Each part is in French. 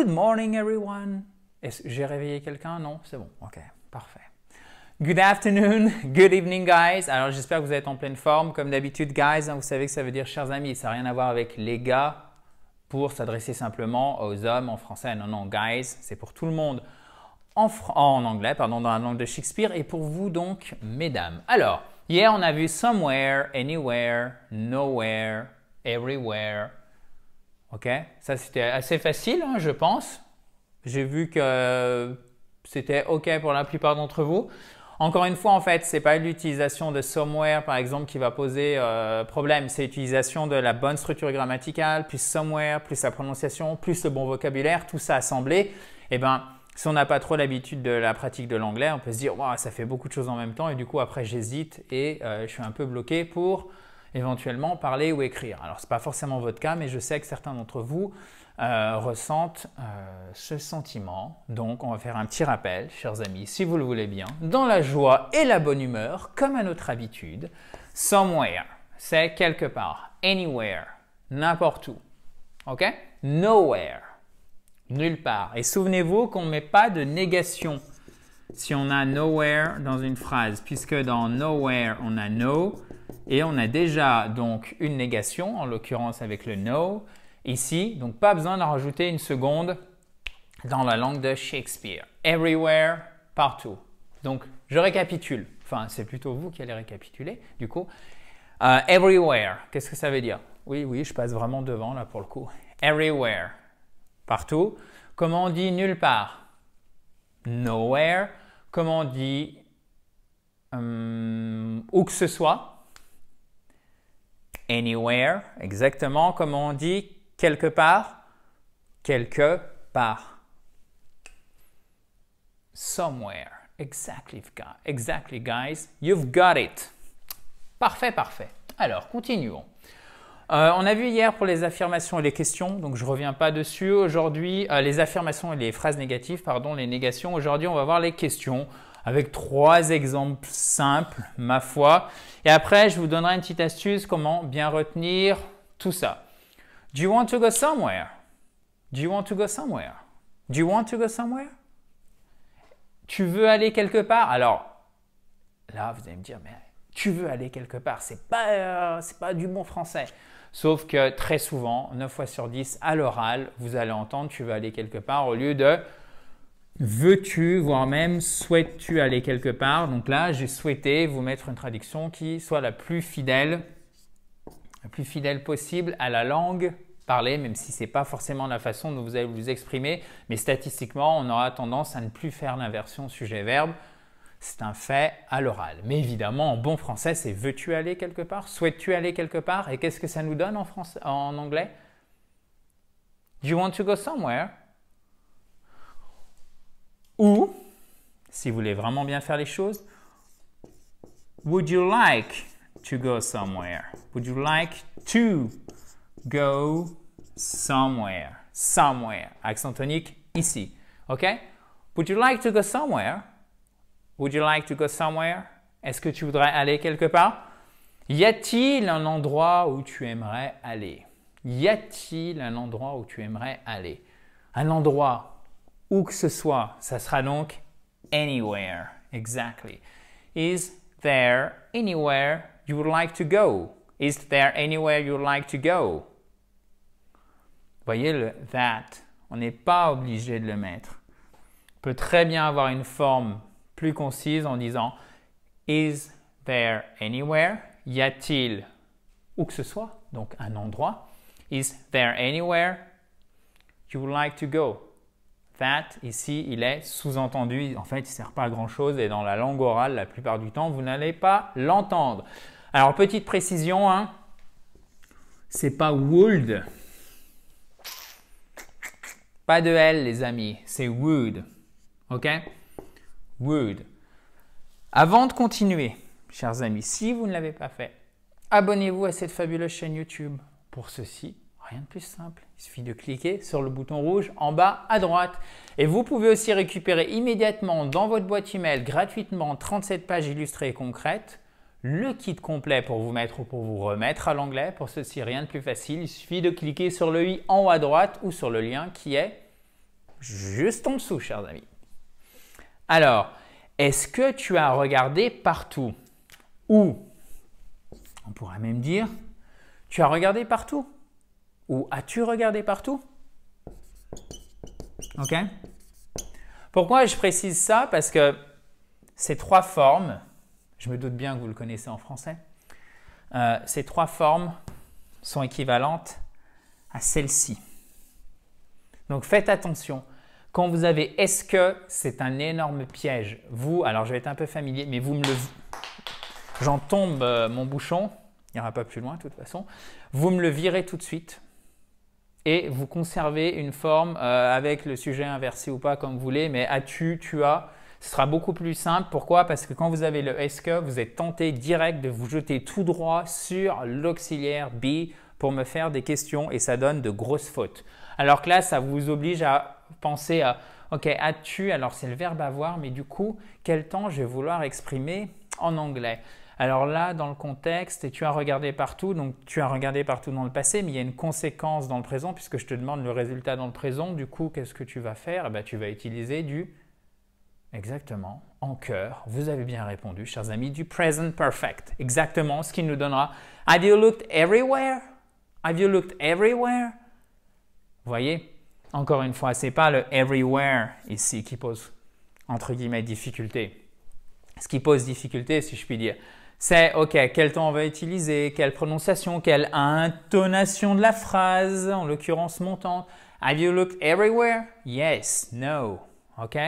Good morning everyone. est j'ai réveillé quelqu'un? Non, c'est bon. OK, parfait. Good afternoon, good evening guys. Alors j'espère que vous êtes en pleine forme. Comme d'habitude guys, hein, vous savez que ça veut dire chers amis. Ça n'a rien à voir avec les gars pour s'adresser simplement aux hommes en français. Non, non, guys, c'est pour tout le monde. En, en, anglais, pardon, dans la langue de Shakespeare, et pour vous donc, mesdames. Alors, hier on a vu somewhere, anywhere, nowhere, everywhere, OK? Ça, c'était assez facile, hein, je pense. J'ai vu que euh, c'était OK pour la plupart d'entre vous. Encore une fois, en fait, ce n'est pas l'utilisation de somewhere, par exemple, qui va poser euh, problème. C'est l'utilisation de la bonne structure grammaticale, plus somewhere, plus la prononciation, plus le bon vocabulaire, tout ça assemblé. Eh bien, si on n'a pas trop l'habitude de la pratique de l'anglais, on peut se dire, ça fait beaucoup de choses en même temps, et du coup, après, j'hésite et euh, je suis un peu bloqué pour éventuellement parler ou écrire. Alors, ce n'est pas forcément votre cas, mais je sais que certains d'entre vous euh, ressentent euh, ce sentiment. Donc, on va faire un petit rappel, chers amis, si vous le voulez bien, dans la joie et la bonne humeur, comme à notre habitude. Somewhere, c'est quelque part. Anywhere, n'importe où. OK Nowhere, nulle part. Et souvenez-vous qu'on ne met pas de négation si on a nowhere dans une phrase, puisque dans nowhere, on a no, et on a déjà donc une négation, en l'occurrence avec le no, ici. Donc pas besoin d'en rajouter une seconde dans la langue de Shakespeare. Everywhere, partout. Donc je récapitule. Enfin, c'est plutôt vous qui allez récapituler, du coup. Euh, everywhere, qu'est-ce que ça veut dire Oui, oui, je passe vraiment devant là pour le coup. Everywhere, partout. Comment on dit nulle part Nowhere. Comment on dit hum, où que ce soit anywhere, exactement comme on dit quelque part, quelque part. Somewhere. Exactly, exactly guys, you've got it. Parfait, parfait. Alors, continuons. Euh, on a vu hier pour les affirmations et les questions, donc je ne reviens pas dessus. Aujourd'hui, euh, les affirmations et les phrases négatives, pardon, les négations. Aujourd'hui, on va voir les questions avec trois exemples simples, ma foi. Et après, je vous donnerai une petite astuce comment bien retenir tout ça. Do you want to go somewhere? Do you want to go somewhere? Do you want to go somewhere? Tu veux aller quelque part? Alors, là, vous allez me dire, mais tu veux aller quelque part, c'est pas, euh, pas du bon français. Sauf que très souvent, 9 fois sur 10, à l'oral, vous allez entendre tu veux aller quelque part au lieu de veux-tu, voire même souhaites-tu aller quelque part Donc là, j'ai souhaité vous mettre une traduction qui soit la plus fidèle, la plus fidèle possible à la langue parlée, même si ce n'est pas forcément la façon dont vous allez vous exprimer. Mais statistiquement, on aura tendance à ne plus faire l'inversion sujet-verbe. C'est un fait à l'oral. Mais évidemment, en bon français, c'est veux-tu aller quelque part Souhaites-tu aller quelque part Et qu'est-ce que ça nous donne en, français, en anglais Do you want to go somewhere ou, si vous voulez vraiment bien faire les choses, Would you like to go somewhere? Would you like to go somewhere? Somewhere. Accent tonique ici. OK? Would you like to go somewhere? Would you like to go somewhere? Est-ce que tu voudrais aller quelque part? Y a-t-il un endroit où tu aimerais aller? Y a-t-il un endroit où tu aimerais aller? Un endroit, où que ce soit. Ça sera donc anywhere. Exactly. Is there anywhere you would like to go? Is there anywhere you would like to go? Voyez le that. On n'est pas obligé de le mettre. On peut très bien avoir une forme plus concise en disant Is there anywhere? Y a-t-il où que ce soit, donc un endroit? Is there anywhere you would like to go? ici, il est sous-entendu. En fait, il ne sert pas à grand-chose et dans la langue orale, la plupart du temps, vous n'allez pas l'entendre. Alors, petite précision, hein, c'est pas wood. Pas de L, les amis, c'est wood. OK Wood. Avant de continuer, chers amis, si vous ne l'avez pas fait, abonnez-vous à cette fabuleuse chaîne YouTube. Pour ceci, Rien de plus simple. Il suffit de cliquer sur le bouton rouge en bas à droite. Et vous pouvez aussi récupérer immédiatement dans votre boîte email gratuitement 37 pages illustrées et concrètes, le kit complet pour vous mettre ou pour vous remettre à l'anglais. Pour ceci, rien de plus facile. Il suffit de cliquer sur le i en haut à droite ou sur le lien qui est juste en dessous, chers amis. Alors, est-ce que tu as regardé partout Ou, on pourrait même dire, tu as regardé partout ou as-tu regardé partout OK Pourquoi je précise ça Parce que ces trois formes, je me doute bien que vous le connaissez en français, euh, ces trois formes sont équivalentes à celle-ci. Donc faites attention. Quand vous avez est-ce que, c'est un énorme piège. Vous, alors je vais être un peu familier, mais vous me le... J'en tombe euh, mon bouchon, il n'y aura pas plus loin de toute façon. Vous me le virez tout de suite et vous conservez une forme euh, avec le sujet inversé ou pas comme vous voulez, mais as-tu, tu as, ce sera beaucoup plus simple. Pourquoi Parce que quand vous avez le est-ce que, vous êtes tenté direct de vous jeter tout droit sur l'auxiliaire be pour me faire des questions et ça donne de grosses fautes. Alors que là, ça vous oblige à penser à OK, as-tu, alors c'est le verbe avoir, mais du coup, quel temps je vais vouloir exprimer en anglais alors là, dans le contexte, et tu as regardé partout, donc tu as regardé partout dans le passé, mais il y a une conséquence dans le présent, puisque je te demande le résultat dans le présent, du coup, qu'est-ce que tu vas faire eh ben, Tu vas utiliser du... Exactement, en cœur. Vous avez bien répondu, chers amis, du present perfect. Exactement, ce qui nous donnera... Have you looked everywhere Have you looked everywhere Voyez, encore une fois, ce c'est pas le everywhere ici qui pose entre guillemets difficulté. Ce qui pose difficulté, si je puis dire, c'est OK, quel temps on va utiliser, quelle prononciation, quelle intonation de la phrase, en l'occurrence montante. Have you looked everywhere? Yes, no. OK?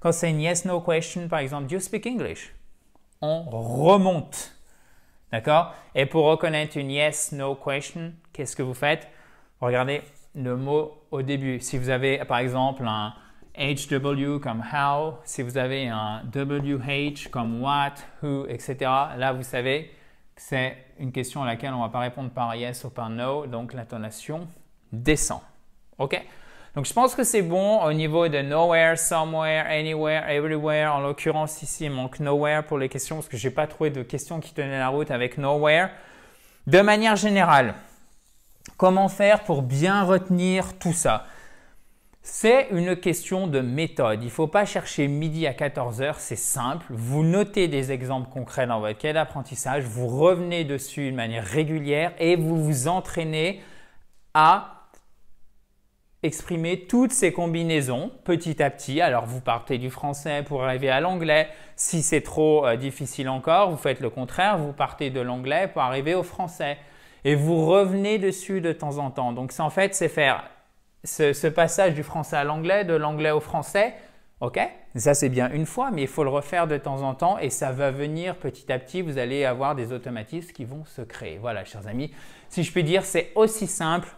Quand c'est une yes, no question, par exemple, do you speak English? On remonte. D'accord? Et pour reconnaître une yes, no question, qu'est-ce que vous faites? Regardez le mot au début. Si vous avez, par exemple, un HW comme how, si vous avez un WH comme what, who, etc., là vous savez que c'est une question à laquelle on ne va pas répondre par yes ou par no, donc l'intonation descend. OK? Donc je pense que c'est bon au niveau de nowhere, somewhere, anywhere, everywhere. En l'occurrence ici, il manque nowhere pour les questions parce que je n'ai pas trouvé de questions qui tenaient la route avec nowhere. De manière générale, comment faire pour bien retenir tout ça c'est une question de méthode. Il ne faut pas chercher midi à 14 heures, c'est simple. Vous notez des exemples concrets dans votre cas d'apprentissage, vous revenez dessus de manière régulière et vous vous entraînez à exprimer toutes ces combinaisons petit à petit. Alors vous partez du français pour arriver à l'anglais. Si c'est trop euh, difficile encore, vous faites le contraire, vous partez de l'anglais pour arriver au français. Et vous revenez dessus de temps en temps. Donc en fait, c'est faire ce, passage du français à l'anglais, de l'anglais au français, ok Ça c'est bien une fois, mais il faut le refaire de temps en temps et ça va venir petit à petit, vous allez avoir des automatismes qui vont se créer. Voilà, chers amis, si je puis dire, c'est aussi simple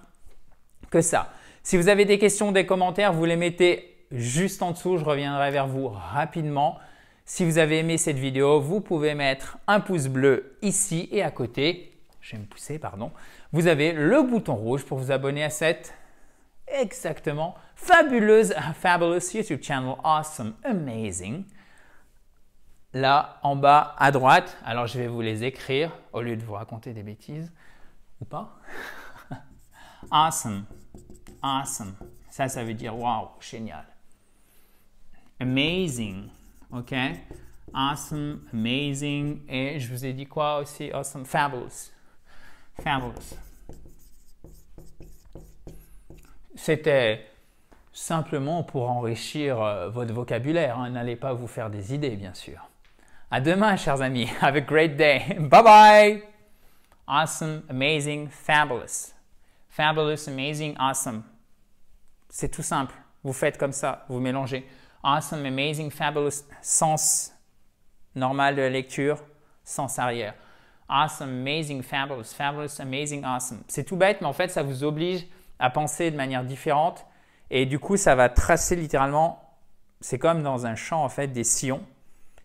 que ça. Si vous avez des questions, des commentaires, vous les mettez juste en dessous, je reviendrai vers vous rapidement. Si vous avez aimé cette vidéo, vous pouvez mettre un pouce bleu ici et à côté, je vais me pousser, pardon, vous avez le bouton rouge pour vous abonner à cette Exactement. Fabuleuse, fabulous YouTube channel, awesome, amazing. Là, en bas à droite, alors je vais vous les écrire au lieu de vous raconter des bêtises ou pas. awesome, awesome. Ça, ça veut dire waouh, génial. Amazing, ok? Awesome, amazing. Et je vous ai dit quoi aussi? Awesome, fabulous. Fabulous. C'était simplement pour enrichir euh, votre vocabulaire. Hein. N'allez pas vous faire des idées, bien sûr. À demain, chers amis. Have a great day. Bye bye. Awesome, amazing, fabulous. Fabulous, amazing, awesome. C'est tout simple. Vous faites comme ça, vous mélangez. Awesome, amazing, fabulous, sens normal de la lecture, sens arrière. Awesome, amazing, fabulous, fabulous, amazing, awesome. C'est tout bête, mais en fait, ça vous oblige à penser de manière différente. Et du coup, ça va tracer littéralement, c'est comme dans un champ en fait, des sillons.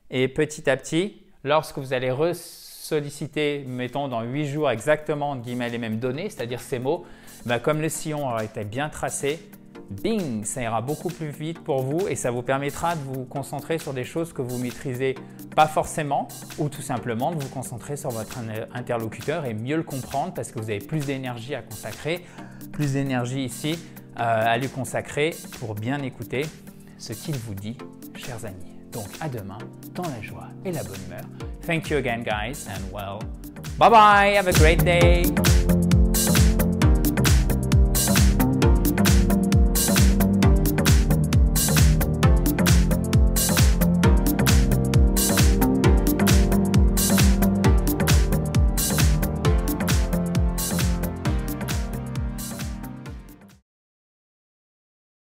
Et petit à petit, lorsque vous allez solliciter mettons dans huit jours exactement guillemets, les mêmes données, c'est-à-dire ces mots, bah, comme le sillon aurait été bien tracé, bing, ça ira beaucoup plus vite pour vous et ça vous permettra de vous concentrer sur des choses que vous maîtrisez pas forcément ou tout simplement de vous concentrer sur votre interlocuteur et mieux le comprendre parce que vous avez plus d'énergie à consacrer, plus d'énergie ici euh, à lui consacrer pour bien écouter ce qu'il vous dit, chers amis. Donc à demain dans la joie et la bonne humeur. Thank you again guys and well, bye bye, have a great day.